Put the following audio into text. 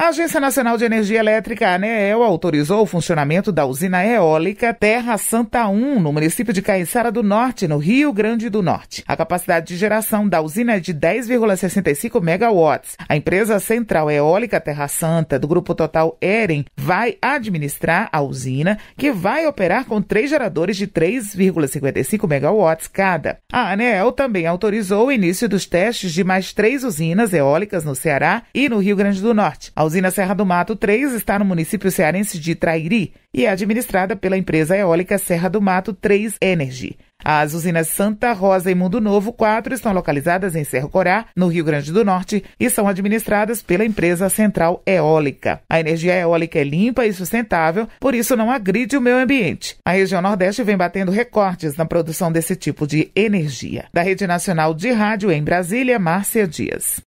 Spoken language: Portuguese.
A Agência Nacional de Energia Elétrica, ANEEL, autorizou o funcionamento da usina eólica Terra Santa 1, no município de Caiçara do Norte, no Rio Grande do Norte. A capacidade de geração da usina é de 10,65 megawatts. A empresa central eólica Terra Santa, do grupo Total Eren, vai administrar a usina, que vai operar com três geradores de 3,55 megawatts cada. A ANEEL também autorizou o início dos testes de mais três usinas eólicas no Ceará e no Rio Grande do Norte. A usina Serra do Mato 3 está no município cearense de Trairi e é administrada pela empresa eólica Serra do Mato 3 Energy. As usinas Santa Rosa e Mundo Novo 4 estão localizadas em Cerro Corá, no Rio Grande do Norte, e são administradas pela empresa Central Eólica. A energia eólica é limpa e sustentável, por isso não agride o meio ambiente. A região Nordeste vem batendo recordes na produção desse tipo de energia. Da Rede Nacional de Rádio em Brasília, Márcia Dias.